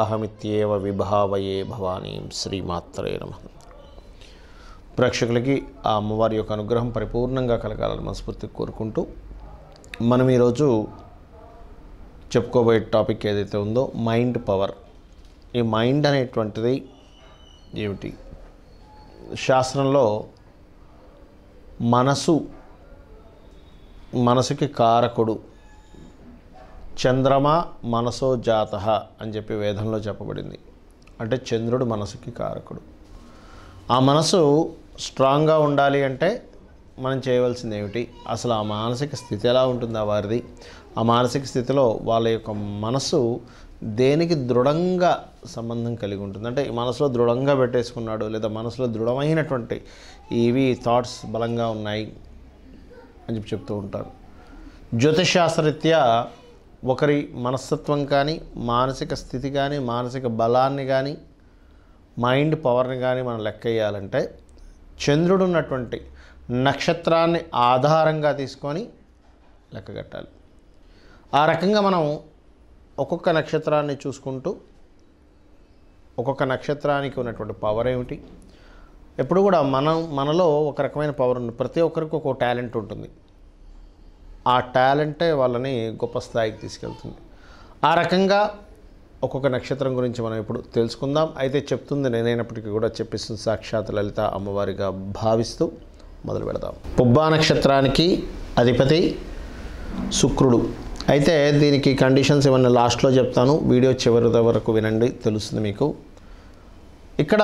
అహమిత్యేవ విభావయే భవానీ శ్రీమాత్రే నమ ప్రేక్షకులకి ఆ అమ్మవారి యొక్క అనుగ్రహం పరిపూర్ణంగా కలగాలని మనస్ఫూర్తి కోరుకుంటూ మనం ఈరోజు చెప్పుకోబోయే టాపిక్ ఏదైతే ఉందో మైండ్ పవర్ ఈ మైండ్ అనేటువంటిది ఏమిటి శాస్త్రంలో మనసు మనసుకి కారకుడు చంద్రమ మనసో జాత అని చెప్పి వేదంలో చెప్పబడింది అంటే చంద్రుడు మనసుకి కారకుడు ఆ మనసు స్ట్రాంగ్గా ఉండాలి అంటే మనం చేయవలసింది ఏమిటి అసలు ఆ మానసిక స్థితి ఎలా ఉంటుంది ఆ వారిది ఆ మానసిక స్థితిలో వాళ్ళ యొక్క మనసు దేనికి దృఢంగా సంబంధం కలిగి ఉంటుంది అంటే మనసులో దృఢంగా పెట్టేసుకున్నాడు లేదా మనసులో దృఢమైనటువంటి ఇవి థాట్స్ బలంగా ఉన్నాయి అని చెప్పి చెప్తూ ఉంటారు జ్యోతిష్ శాస్త్రరీత్యా ఒకరి మనస్తత్వం కానీ మానసిక స్థితి కానీ మానసిక బలాన్ని కానీ మైండ్ పవర్ని కానీ మనం లెక్క వేయాలంటే చంద్రుడు ఉన్నటువంటి నక్షత్రాన్ని ఆధారంగా తీసుకొని లెక్కగట్టాలి ఆ రకంగా మనం ఒక్కొక్క నక్షత్రాన్ని చూసుకుంటూ ఒక్కొక్క నక్షత్రానికి ఉన్నటువంటి పవర్ ఏమిటి ఎప్పుడు కూడా మనం మనలో ఒక రకమైన పవర్ ఉంది ప్రతి ఒక్కరికి ఒక టాలెంట్ ఉంటుంది ఆ టాలెంటే వాళ్ళని గొప్ప స్థాయికి తీసుకెళ్తుంది ఆ రకంగా ఒక్కొక్క నక్షత్రం గురించి మనం ఇప్పుడు తెలుసుకుందాం అయితే చెప్తుంది నేనైనప్పటికీ కూడా చెప్పిస్తుంది సాక్షాత్ లలిత అమ్మవారిగా భావిస్తూ మొదలు పెడదాం పుబ్బా నక్షత్రానికి అధిపతి శుక్రుడు అయితే దీనికి కండిషన్స్ ఏమన్నా లాస్ట్లో చెప్తాను వీడియో చివరి వరకు వినండి తెలుస్తుంది మీకు ఇక్కడ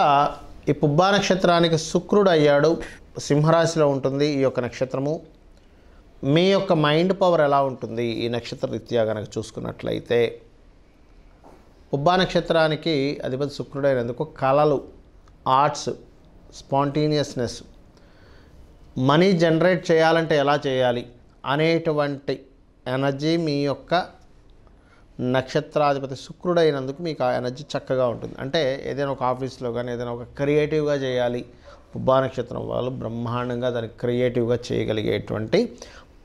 ఈ పుబ్బా నక్షత్రానికి శుక్రుడు అయ్యాడు సింహరాశిలో ఉంటుంది ఈ యొక్క నక్షత్రము మీ యొక్క మైండ్ పవర్ ఎలా ఉంటుంది ఈ నక్షత్ర రీత్యా కనుక చూసుకున్నట్లయితే ఉబ్బా నక్షత్రానికి అధిపతి శుక్రుడైనందుకు కళలు ఆర్ట్స్ స్పాంటేనియస్నెస్ మనీ జనరేట్ చేయాలంటే ఎలా చేయాలి అనేటువంటి ఎనర్జీ మీ యొక్క నక్షత్రాధిపతి శుక్రుడైనందుకు మీకు ఆ ఎనర్జీ చక్కగా ఉంటుంది అంటే ఏదైనా ఒక ఆఫీస్లో కానీ ఏదైనా ఒక క్రియేటివ్గా చేయాలి ఉబ్బా నక్షత్రం వాళ్ళు బ్రహ్మాండంగా దాన్ని క్రియేటివ్గా చేయగలిగేటువంటి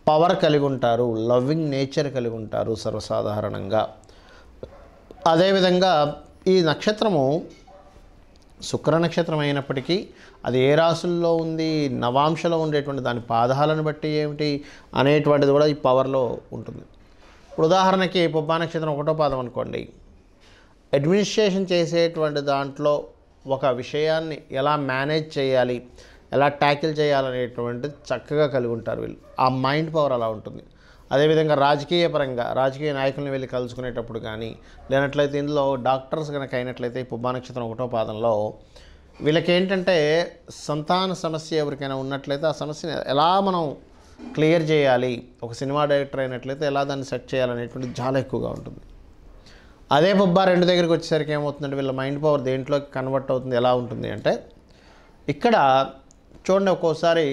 పవర్ కలిగి ఉంటారు లవ్వింగ్ నేచర్ కలిగి ఉంటారు సర్వసాధారణంగా అదేవిధంగా ఈ నక్షత్రము శుక్ర నక్షత్రం అయినప్పటికీ అది ఏ రాశుల్లో ఉంది నవాంశలో ఉండేటువంటి దాని పాదాలను బట్టి ఏమిటి అనేటువంటిది కూడా ఈ పవర్లో ఉంటుంది ఇప్పుడు ఉదాహరణకి పుబ్బా నక్షత్రం ఒకటో పాదం అనుకోండి అడ్మినిస్ట్రేషన్ చేసేటువంటి దాంట్లో ఒక విషయాన్ని ఎలా మేనేజ్ చేయాలి ఎలా ట్యాకిల్ చేయాలనేటువంటి చక్కగా కలిగి ఉంటారు వీళ్ళు ఆ మైండ్ పవర్ అలా ఉంటుంది అదేవిధంగా రాజకీయ పరంగా రాజకీయ నాయకులను వెళ్ళి కలుసుకునేటప్పుడు కానీ లేనట్లయితే ఇందులో డాక్టర్స్ కనుక అయినట్లయితే పుబ్బా నక్షత్రం ఒకటో పాదంలో వీళ్ళకేంటంటే సంతాన సమస్య ఎవరికైనా ఉన్నట్లయితే ఆ సమస్యను ఎలా మనం క్లియర్ చేయాలి ఒక సినిమా డైరెక్టర్ అయినట్లయితే ఎలా దాన్ని సెట్ చేయాలనేటువంటి చాలా ఎక్కువగా ఉంటుంది అదే బొబ్బా రెండు దగ్గరికి వచ్చేసరికి ఏమవుతుందంటే వీళ్ళ మైండ్ పవర్ దేంట్లోకి కన్వర్ట్ అవుతుంది ఎలా ఉంటుంది అంటే ఇక్కడ చూడండి ఒక్కోసారి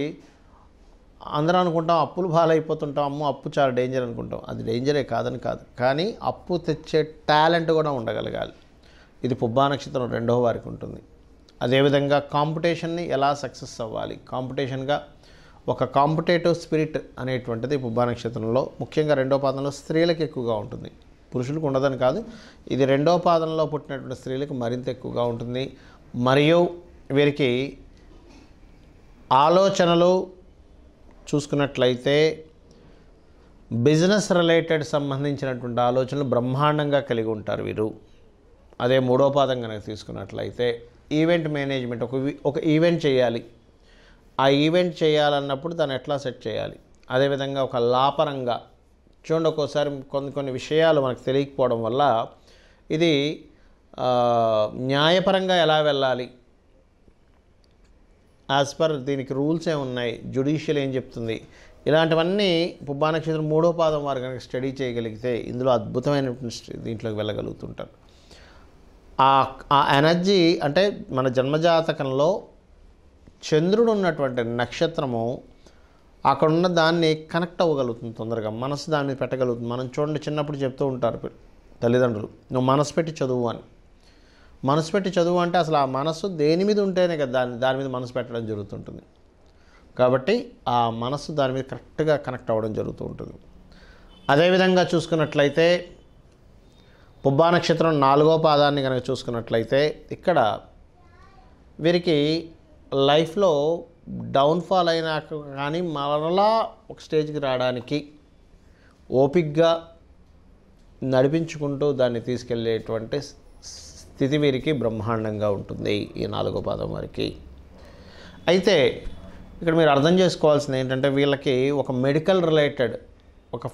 అందరం అనుకుంటాం అప్పులు బాలైపోతుంటాం అమ్మో అప్పు చాలా డేంజర్ అనుకుంటాం అది డేంజరే కాదని కాదు కానీ అప్పు తెచ్చే టాలెంట్ కూడా ఉండగలగాలి ఇది పుబ్బా నక్షత్రం రెండవ వారికి ఉంటుంది అదేవిధంగా కాంపిటీషన్ని ఎలా సక్సెస్ అవ్వాలి కాంపిటీషన్గా ఒక కాంపిటేటివ్ స్పిరిట్ అనేటువంటిది పుబ్బా నక్షత్రంలో ముఖ్యంగా రెండో పాదంలో స్త్రీలకు ఎక్కువగా ఉంటుంది పురుషులకు ఉండదని కాదు ఇది రెండో పాదంలో పుట్టినటువంటి స్త్రీలకు మరింత ఎక్కువగా ఉంటుంది మరియు వీరికి ఆలోచనలు చూసుకున్నట్లయితే బిజినెస్ రిలేటెడ్ సంబంధించినటువంటి ఆలోచనలు బ్రహ్మాండంగా కలిగి ఉంటారు వీరు అదే మూడో పాదం కనుక తీసుకున్నట్లయితే ఈవెంట్ మేనేజ్మెంట్ ఒక ఒక ఈవెంట్ చేయాలి ఆ ఈవెంట్ చేయాలన్నప్పుడు దాన్ని ఎట్లా సెట్ చేయాలి అదేవిధంగా ఒక లాపరంగా చూడండి ఒక్కోసారి కొన్ని కొన్ని విషయాలు మనకు తెలియకపోవడం వల్ల ఇది న్యాయపరంగా ఎలా వెళ్ళాలి యాజ్ పర్ దీనికి రూల్స్ ఏ ఉన్నాయి జుడిషియల్ ఏం చెప్తుంది ఇలాంటివన్నీ పుబ్బా నక్షత్రం మూడో పాదం వారు కనుక స్టడీ చేయగలిగితే ఇందులో అద్భుతమైనటువంటి దీంట్లోకి వెళ్ళగలుగుతుంటారు ఆ ఎనర్జీ అంటే మన జన్మజాతకంలో చంద్రుడు ఉన్నటువంటి నక్షత్రము అక్కడ ఉన్న దాన్ని కనెక్ట్ అవ్వగలుగుతుంది తొందరగా మనసు దాన్ని పెట్టగలుగుతుంది మనం చూడండి చిన్నప్పుడు చెప్తూ ఉంటారు తల్లిదండ్రులు నువ్వు మనసు పెట్టి చదువు అని మనసు పెట్టి చదువు అంటే అసలు ఆ మనసు దేని మీద ఉంటేనే కదా దాని దాని మీద మనసు పెట్టడం జరుగుతుంటుంది కాబట్టి ఆ మనసు దాని మీద కరెక్ట్గా కనెక్ట్ అవ్వడం జరుగుతూ ఉంటుంది అదేవిధంగా చూసుకున్నట్లయితే పుబ్బా నక్షత్రం నాలుగో పాదాన్ని కనుక చూసుకున్నట్లయితే ఇక్కడ వీరికి లైఫ్లో డౌన్ఫాల్ అయినాక కానీ మరలా ఒక స్టేజ్కి రావడానికి ఓపిక్గా నడిపించుకుంటూ దాన్ని తీసుకెళ్లేటువంటి స్థితి వీరికి బ్రహ్మాండంగా ఉంటుంది ఈ నాలుగో పాదం వారికి అయితే ఇక్కడ మీరు అర్థం చేసుకోవాల్సింది ఏంటంటే వీళ్ళకి ఒక మెడికల్ రిలేటెడ్ ఒక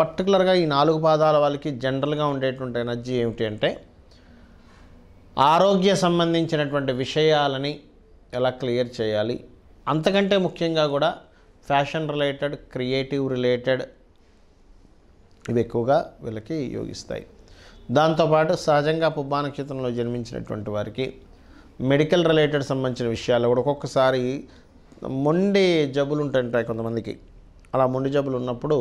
పర్టికులర్గా ఈ నాలుగు పాదాల వాళ్ళకి జనరల్గా ఉండేటువంటి ఎనర్జీ ఏమిటి అంటే ఆరోగ్య సంబంధించినటువంటి విషయాలని ఎలా క్లియర్ చేయాలి అంతకంటే ముఖ్యంగా కూడా ఫ్యాషన్ రిలేటెడ్ క్రియేటివ్ రిలేటెడ్ ఇవి ఎక్కువగా వీళ్ళకి యోగిస్తాయి దాంతోపాటు సహజంగా పుబ్బా నక్షత్రంలో జన్మించినటువంటి వారికి మెడికల్ రిలేటెడ్ సంబంధించిన విషయాలు కూడా ఒక్కొక్కసారి మొండి జబ్బులు ఉంటాయి కొంతమందికి అలా మొండి జబ్బులు ఉన్నప్పుడు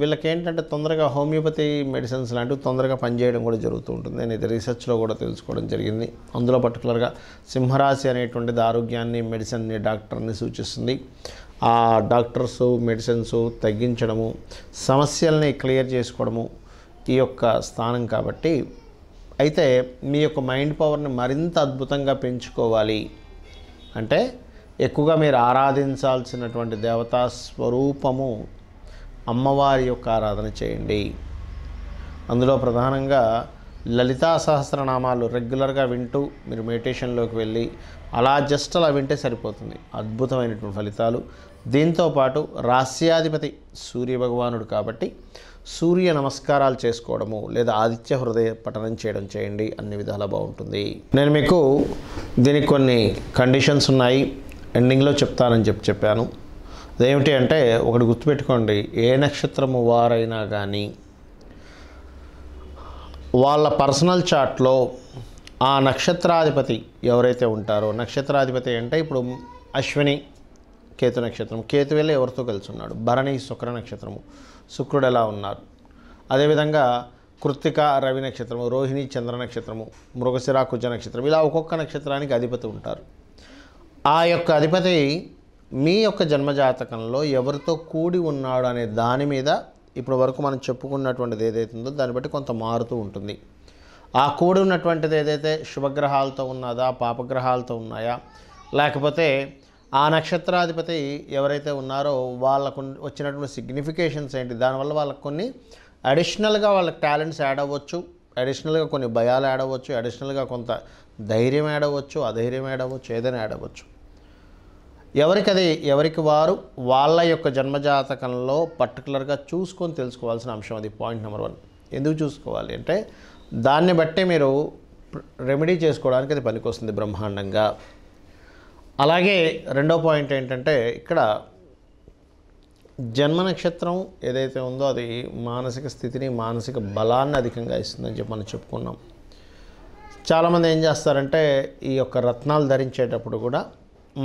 వీళ్ళకి ఏంటంటే తొందరగా హోమియోపతి మెడిసిన్స్ లాంటివి తొందరగా పనిచేయడం కూడా జరుగుతూ ఉంటుంది నేను ఇది రీసెర్చ్లో కూడా తెలుసుకోవడం జరిగింది అందులో పర్టికులర్గా సింహరాశి అనేటువంటిది ఆరోగ్యాన్ని మెడిసిన్ని డాక్టర్ని సూచిస్తుంది ఆ డాక్టర్స్ మెడిసిన్స్ తగ్గించడము సమస్యల్ని క్లియర్ చేసుకోవడము ఈ యొక్క స్థానం కాబట్టి అయితే మీ యొక్క మైండ్ పవర్ని మరింత అద్భుతంగా పెంచుకోవాలి అంటే ఎక్కువగా మీరు ఆరాధించాల్సినటువంటి దేవతా స్వరూపము అమ్మవారి యొక్క ఆరాధన చేయండి అందులో ప్రధానంగా లలితా సహస్రనామాలు రెగ్యులర్గా వింటూ మీరు మెడిటేషన్లోకి వెళ్ళి అలా జస్ట్ అలా వింటే సరిపోతుంది అద్భుతమైనటువంటి ఫలితాలు దీంతోపాటు రాస్యాధిపతి సూర్యభగవానుడు కాబట్టి సూర్య నమస్కారాలు చేసుకోవడము లేదా ఆదిత్య హృదయ పఠనం చేయడం చేయండి అన్ని విధాలా బాగుంటుంది నేను మీకు దీనికి కొన్ని కండిషన్స్ ఉన్నాయి ఎండింగ్లో చెప్తానని చెప్పి చెప్పాను అదేమిటి అంటే ఒకటి గుర్తుపెట్టుకోండి ఏ నక్షత్రము వారైనా కానీ వాళ్ళ పర్సనల్ చార్ట్లో ఆ నక్షత్రాధిపతి ఎవరైతే ఉంటారో నక్షత్రాధిపతి అంటే ఇప్పుడు అశ్విని కేతు నక్షత్రం కేతువేళ ఎవరితో కలిసి ఉన్నాడు భరణి శుక్ర నక్షత్రము శుక్రుడు ఎలా ఉన్నారు అదేవిధంగా కృత్తిక రవి నక్షత్రము రోహిణి చంద్ర నక్షత్రము మృగశిర కుజ నక్షత్రం ఇలా ఒక్కొక్క నక్షత్రానికి అధిపతి ఉంటారు ఆ యొక్క అధిపతి మీ యొక్క జన్మజాతకంలో ఎవరితో కూడి ఉన్నాడు అనే దాని మీద ఇప్పటి వరకు మనం చెప్పుకున్నటువంటిది ఏదైతే ఉందో దాన్ని బట్టి కొంత మారుతూ ఉంటుంది ఆ కూడి ఉన్నటువంటిది ఏదైతే శుభగ్రహాలతో ఉన్నదా పాపగ్రహాలతో ఉన్నాయా లేకపోతే ఆ నక్షత్రాధిపతి ఎవరైతే ఉన్నారో వాళ్ళకు వచ్చినటువంటి సిగ్నిఫికేషన్స్ ఏంటి దానివల్ల వాళ్ళకు కొన్ని అడిషనల్గా వాళ్ళకి టాలెంట్స్ యాడ్ అవ్వచ్చు అడిషనల్గా కొన్ని భయాలు యాడ్ అవ్వచ్చు అడిషనల్గా కొంత ధైర్యం యాడ్ అవ్వచ్చు అధైర్యం యాడ్ అవ్వచ్చు ఏదైనా యాడ్ అవ్వచ్చు ఎవరికి అది ఎవరికి వారు వాళ్ళ యొక్క జన్మజాతకంలో పర్టికులర్గా చూసుకొని తెలుసుకోవాల్సిన అంశం అది పాయింట్ నెంబర్ వన్ ఎందుకు చూసుకోవాలి అంటే దాన్ని బట్టే మీరు రెమెడీ చేసుకోవడానికి అది పనికొస్తుంది బ్రహ్మాండంగా అలాగే రెండో పాయింట్ ఏంటంటే ఇక్కడ జన్మ నక్షత్రం ఏదైతే ఉందో అది మానసిక స్థితిని మానసిక బలాన్ని అధికంగా ఇస్తుందని చెప్పి మనం చెప్పుకున్నాం చాలామంది ఏం చేస్తారంటే ఈ యొక్క రత్నాలు ధరించేటప్పుడు కూడా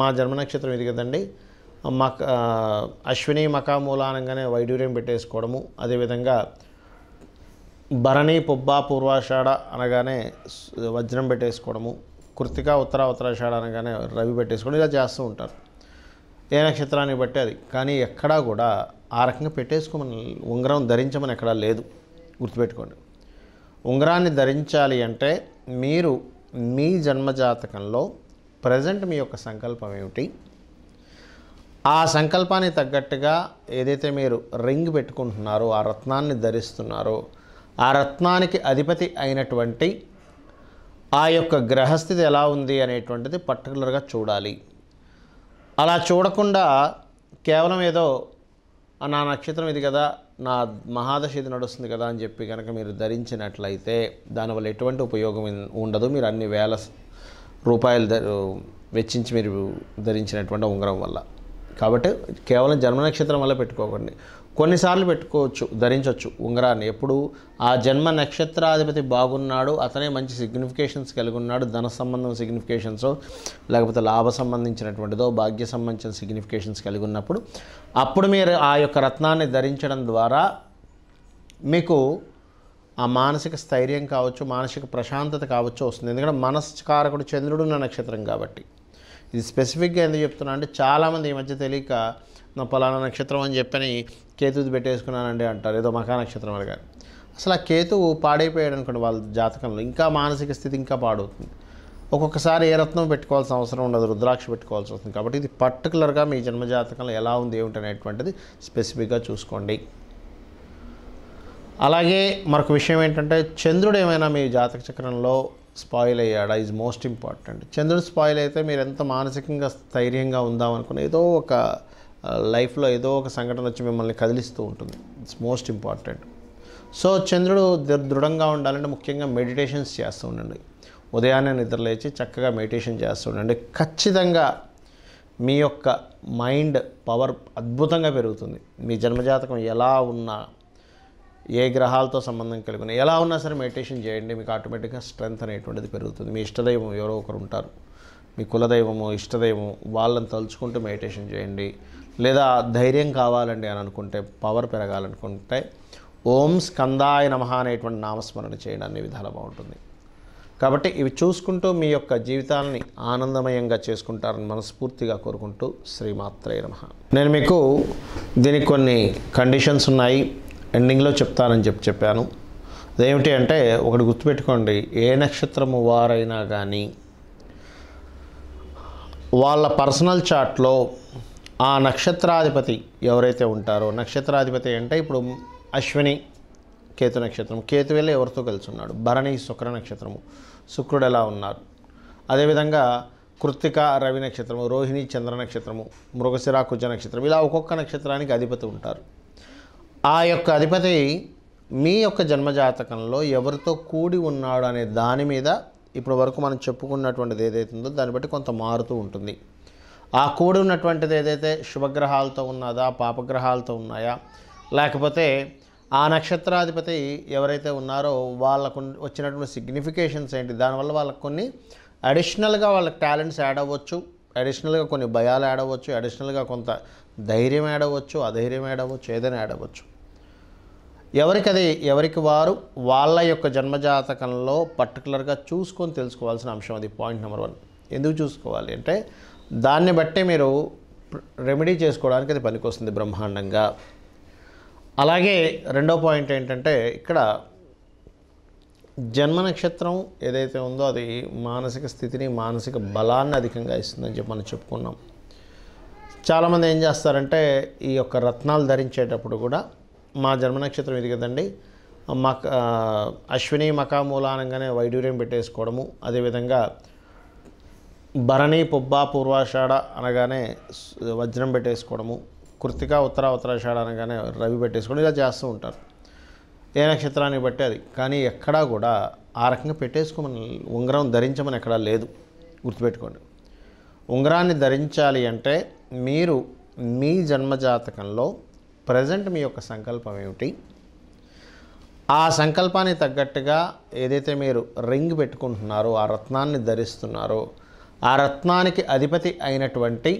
మా జన్మ నక్షత్రం ఇది కదండి మక అశ్విని మకా వైడూర్యం పెట్టేసుకోవడము అదేవిధంగా భరణి పుబ్బ పూర్వాషాఢ అనగానే వజ్రం పెట్టేసుకోవడము కృతిక ఉత్తర ఉత్తరాషాఢ అనగానే రవి పెట్టేసుకొని ఇలా చేస్తూ ఉంటారు ఏ నక్షత్రాన్ని బట్టి అది కానీ ఎక్కడా కూడా ఆ రకంగా పెట్టేసుకోమని ఉంగరం ధరించమని ఎక్కడా లేదు గుర్తుపెట్టుకోండి ఉంగరాన్ని ధరించాలి అంటే మీరు మీ జన్మజాతకంలో ప్రజెంట్ మీ యొక్క సంకల్పం ఏమిటి ఆ సంకల్పాన్ని తగ్గట్టుగా ఏదైతే మీరు రింగ్ పెట్టుకుంటున్నారో ఆ రత్నాన్ని ధరిస్తున్నారో ఆ రత్నానికి అధిపతి అయినటువంటి ఆ యొక్క గ్రహస్థితి ఎలా ఉంది అనేటువంటిది పర్టికులర్గా చూడాలి అలా చూడకుండా కేవలం ఏదో నా నక్షత్రం ఇది కదా నా మహాదశ ఇది నడుస్తుంది కదా అని చెప్పి కనుక మీరు ధరించినట్లయితే దానివల్ల ఎటువంటి ఉపయోగం ఉండదు మీరు అన్ని వేల రూపాయలు వెచ్చించి మీరు ధరించినటువంటి ఉంగరం వల్ల కాబట్టి కేవలం జన్మ నక్షత్రం వల్ల పెట్టుకోకండి కొన్నిసార్లు పెట్టుకోవచ్చు ధరించవచ్చు ఉంగరాన్ని ఎప్పుడు ఆ జన్మ నక్షత్రాధిపతి బాగున్నాడు అతనే మంచి సిగ్నిఫికేషన్స్ కలిగి ఉన్నాడు ధన సంబంధం సిగ్నిఫికేషన్స్ లేకపోతే లాభ సంబంధించినటువంటిదో భాగ్య సంబంధించిన సిగ్నిఫికేషన్స్ కలిగి ఉన్నప్పుడు అప్పుడు మీరు ఆ యొక్క రత్నాన్ని ధరించడం ద్వారా మీకు ఆ మానసిక స్థైర్యం కావచ్చు మానసిక ప్రశాంతత కావచ్చు వస్తుంది ఎందుకంటే మనస్కారకుడు చంద్రుడున్న నక్షత్రం కాబట్టి ఇది స్పెసిఫిక్గా ఎందుకు చెప్తున్నా అంటే చాలామంది ఈ మధ్య తెలియక నా పలానా నక్షత్రం అని చెప్పని కేతుది పెట్టేసుకున్నానండి అంటారు ఏదో మకానక్షత్రం కానీ అసలు ఆ కేతువు పాడైపోయాడు అనుకోండి వాళ్ళ జాతకంలో ఇంకా మానసిక స్థితి ఇంకా పాడవుతుంది ఒక్కొక్కసారి ఏ రత్నం పెట్టుకోవాల్సిన అవసరం ఉండదు రుద్రాక్ష పెట్టుకోవాల్సి వస్తుంది కాబట్టి ఇది పర్టికులర్గా మీ జన్మజాతకంలో ఎలా ఉంది ఏమిటి అనేటువంటిది స్పెసిఫిక్గా చూసుకోండి అలాగే మరొక విషయం ఏంటంటే చంద్రుడు ఏమైనా మీ జాతక చక్రంలో స్పాయిల్ అయ్యాడా ఈజ్ మోస్ట్ ఇంపార్టెంట్ చంద్రుడు స్పాయిల్ అయితే మీరు ఎంత మానసికంగా స్థైర్యంగా ఉందామనుకున్న ఏదో ఒక లైఫ్లో ఏదో ఒక సంఘటన వచ్చి మిమ్మల్ని కదిలిస్తూ ఉంటుంది ఇట్స్ మోస్ట్ ఇంపార్టెంట్ సో చంద్రుడు దృఢంగా ఉండాలంటే ముఖ్యంగా మెడిటేషన్స్ చేస్తూ ఉండండి ఉదయాన్నే నిద్రలేచి చక్కగా మెడిటేషన్ చేస్తూ ఉండండి ఖచ్చితంగా మీ యొక్క మైండ్ పవర్ అద్భుతంగా పెరుగుతుంది మీ జన్మజాతకం ఎలా ఉన్నా ఏ గ్రహాలతో సంబంధం కలిగి ఉన్నా ఎలా ఉన్నా సరే మెడిటేషన్ చేయండి మీకు ఆటోమేటిక్గా స్ట్రెంగ్త్ అనేటువంటిది పెరుగుతుంది మీ ఇష్టదైవం ఎవరో ఒకరు ఉంటారు మీ కులదైవము ఇష్టదైవము వాళ్ళని తలుచుకుంటూ మెడిటేషన్ చేయండి లేదా ధైర్యం కావాలండి అని అనుకుంటే పవర్ పెరగాలనుకుంటే ఓం స్కందాయ నమ అనేటువంటి నామస్మరణ చేయడం అన్ని విధాలు బాగుంటుంది కాబట్టి ఇవి చూసుకుంటూ మీ యొక్క జీవితాలని ఆనందమయంగా చేసుకుంటారని మనస్ఫూర్తిగా కోరుకుంటూ శ్రీమాత్రే నమ నేను మీకు దీనికి కొన్ని కండిషన్స్ ఉన్నాయి ఎండింగ్లో చెప్తానని చెప్పి చెప్పాను అదేమిటి అంటే ఒకటి గుర్తుపెట్టుకోండి ఏ నక్షత్రము వారైనా కానీ వాళ్ళ పర్సనల్ చాట్లో ఆ నక్షత్రాధిపతి ఎవరైతే ఉంటారో నక్షత్రాధిపతి అంటే ఇప్పుడు అశ్విని కేతు నక్షత్రం కేతు వెళ్ళి ఎవరితో కలిసి ఉన్నాడు భరణి శుక్ర నక్షత్రము శుక్రుడు ఎలా ఉన్నారు అదేవిధంగా కృత్తిక రవి నక్షత్రము రోహిణి చంద్ర నక్షత్రము మృగశిరా కుజ నక్షత్రం ఇలా ఒక్కొక్క నక్షత్రానికి అధిపతి ఉంటారు ఆ యొక్క అధిపతి మీ యొక్క జన్మజాతకంలో ఎవరితో కూడి ఉన్నాడు అనే దాని మీద ఇప్పటి వరకు మనం చెప్పుకున్నటువంటిది ఏదైతుందో దాన్ని బట్టి కొంత మారుతూ ఉంటుంది ఆ కూడి ఉన్నటువంటిది ఏదైతే శుభగ్రహాలతో ఉన్నదా పాపగ్రహాలతో ఉన్నాయా లేకపోతే ఆ నక్షత్రాధిపతి ఎవరైతే ఉన్నారో వాళ్ళకు వచ్చినటువంటి సిగ్నిఫికేషన్స్ ఏంటి దానివల్ల వాళ్ళకు కొన్ని అడిషనల్గా వాళ్ళకి టాలెంట్స్ యాడ్ అవ్వచ్చు అడిషనల్గా కొన్ని భయాలు యాడ్ అవ్వచ్చు అడిషనల్గా కొంత ధైర్యం యాడ్ అవ్వచ్చు అధైర్యం యాడ్ అవ్వచ్చు ఏదైనా యాడ్ అవ్వచ్చు ఎవరికి అది ఎవరికి వారు వాళ్ళ యొక్క జన్మజాతకంలో పర్టికులర్గా చూసుకొని తెలుసుకోవాల్సిన అంశం అది పాయింట్ నెంబర్ వన్ ఎందుకు చూసుకోవాలి అంటే దాన్ని బట్టే మీరు రెమెడీ చేసుకోవడానికి అది పనికొస్తుంది బ్రహ్మాండంగా అలాగే రెండో పాయింట్ ఏంటంటే ఇక్కడ జన్మ నక్షత్రం ఏదైతే ఉందో అది మానసిక స్థితిని మానసిక బలాన్ని అధికంగా ఇస్తుందని చెప్పి మనం చెప్పుకున్నాం చాలామంది ఏం చేస్తారంటే ఈ యొక్క రత్నాలు ధరించేటప్పుడు కూడా మా జన్మ నక్షత్రం ఇది కదండి మక అశ్విని మకా మూలానంగానే వైడూర్యం పెట్టేసుకోవడము అదేవిధంగా భరణి పొబ్బ పూర్వాషాఢ అనగానే వజ్రం పెట్టేసుకోవడము కృతిక ఉత్తర ఉత్తరాషాఢ అనగానే రవి పెట్టేసుకోవడం ఇలా చేస్తూ ఉంటారు ఏ నక్షత్రాన్ని బట్టి అది కానీ ఎక్కడా కూడా ఆ రకంగా పెట్టేసుకోమని ఉంగరం ధరించమని ఎక్కడా లేదు గుర్తుపెట్టుకోండి ఉంగరాన్ని ధరించాలి అంటే మీరు మీ జన్మజాతకంలో ప్రజెంట్ మీ యొక్క సంకల్పం ఏమిటి ఆ సంకల్పానికి తగ్గట్టుగా ఏదైతే మీరు రింగ్ పెట్టుకుంటున్నారో ఆ రత్నాన్ని ధరిస్తున్నారో ఆ రత్నానికి అధిపతి అయినటువంటి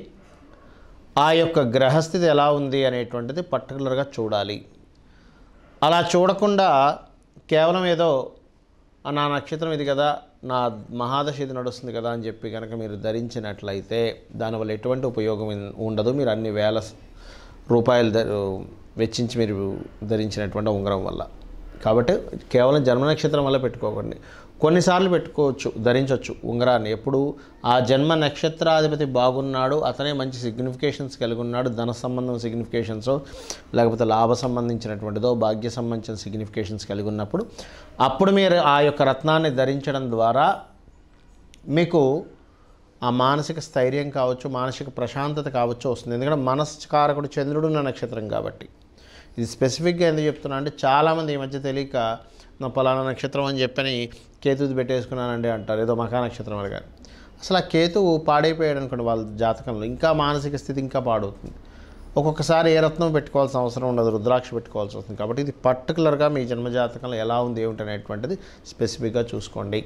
ఆ యొక్క గ్రహస్థితి ఎలా ఉంది అనేటువంటిది పర్టికులర్గా చూడాలి అలా చూడకుండా కేవలం ఏదో నా నక్షత్రం ఇది కదా నా మహాదశ ఇది నడుస్తుంది కదా అని చెప్పి కనుక మీరు ధరించినట్లయితే దానివల్ల ఎటువంటి ఉపయోగం ఉండదు మీరు అన్ని వేల రూపాయలు వెచ్చించి మీరు ధరించినటువంటి ఉంగరం వల్ల కాబట్టి కేవలం జన్మ నక్షత్రం వల్ల పెట్టుకోకండి కొన్నిసార్లు పెట్టుకోవచ్చు ధరించవచ్చు ఉంగరాన్ని ఎప్పుడు ఆ జన్మ నక్షత్రాధిపతి బాగున్నాడు అతనే మంచి సిగ్నిఫికేషన్స్ కలిగి ఉన్నాడు ధన సంబంధం సిగ్నిఫికేషన్స్ లేకపోతే లాభ సంబంధించినటువంటిదో భాగ్య సంబంధించిన సిగ్నిఫికేషన్స్ కలిగి ఉన్నప్పుడు అప్పుడు మీరు ఆ యొక్క రత్నాన్ని ధరించడం ద్వారా మీకు ఆ మానసిక స్థైర్యం కావచ్చు మానసిక ప్రశాంతత కావచ్చు వస్తుంది ఎందుకంటే మనస్కారకుడు చంద్రుడు ఉన్న నక్షత్రం కాబట్టి ఇది స్పెసిఫిక్గా ఎందుకు చెప్తున్నా అంటే చాలామంది ఈ మధ్య తెలియక నా పలానా నక్షత్రం అని చెప్పని కేతుది పెట్టేసుకున్నానండి అంటారు ఏదో మకానక్షత్రం కానీ అసలు ఆ కేతువు పాడైపోయాడు అనుకోండి వాళ్ళ జాతకంలో ఇంకా మానసిక స్థితి ఇంకా పాడవుతుంది ఒక్కొక్కసారి ఏ రత్నం పెట్టుకోవాల్సిన అవసరం ఉండదు రుద్రాక్ష పెట్టుకోవాల్సి వస్తుంది కాబట్టి ఇది పర్టికులర్గా మీ జన్మజాతకంలో ఎలా ఉంది ఏమిటి అనేటువంటిది స్పెసిఫిక్గా చూసుకోండి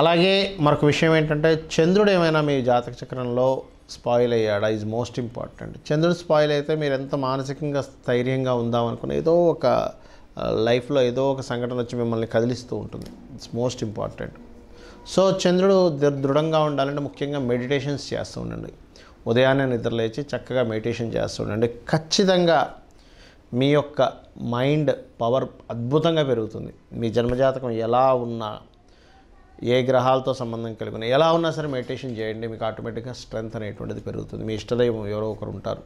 అలాగే మరొక విషయం ఏంటంటే చంద్రుడు ఏమైనా మీ జాతక చక్రంలో స్పాయిల్ అయ్యాడా ఈజ్ మోస్ట్ ఇంపార్టెంట్ చంద్రుడు స్పాయిల్ అయితే మీరు ఎంత మానసికంగా స్థైర్యంగా ఉందామనుకున్న ఏదో ఒక లైఫ్లో ఏదో ఒక సంఘటన వచ్చి మిమ్మల్ని కదిలిస్తూ ఉంటుంది ఇట్స్ మోస్ట్ ఇంపార్టెంట్ సో చంద్రుడు దృఢంగా ఉండాలంటే ముఖ్యంగా మెడిటేషన్స్ చేస్తూ ఉండండి ఉదయాన్నే నిద్రలేచి చక్కగా మెడిటేషన్ చేస్తూ ఉండండి ఖచ్చితంగా మీ యొక్క మైండ్ పవర్ అద్భుతంగా పెరుగుతుంది మీ జన్మజాతకం ఎలా ఉన్నా ఏ గ్రహాలతో సంబంధం కలిగి ఉన్నా ఎలా ఉన్నా సరే మెడిటేషన్ చేయండి మీకు ఆటోమేటిక్గా స్ట్రెంగ్త్ అనేటువంటిది పెరుగుతుంది మీ ఇష్టదైవం ఎవరో ఒకరు ఉంటారు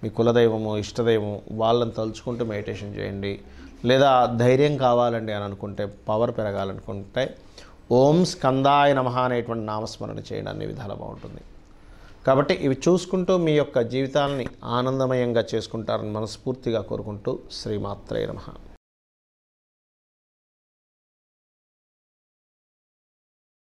మీ కులదైవము ఇష్టదైవము వాళ్ళని తలుచుకుంటూ మెడిటేషన్ చేయండి లేదా ధైర్యం కావాలండి అని అనుకుంటే పవర్ పెరగాలనుకుంటే ఓం స్కందాయ నమ అనేటువంటి నామస్మరణ చేయడం అన్ని విధాలు బాగుంటుంది కాబట్టి ఇవి చూసుకుంటూ మీ యొక్క జీవితాలని ఆనందమయంగా చేసుకుంటారని మనస్ఫూర్తిగా కోరుకుంటూ శ్రీమాత్రే నమ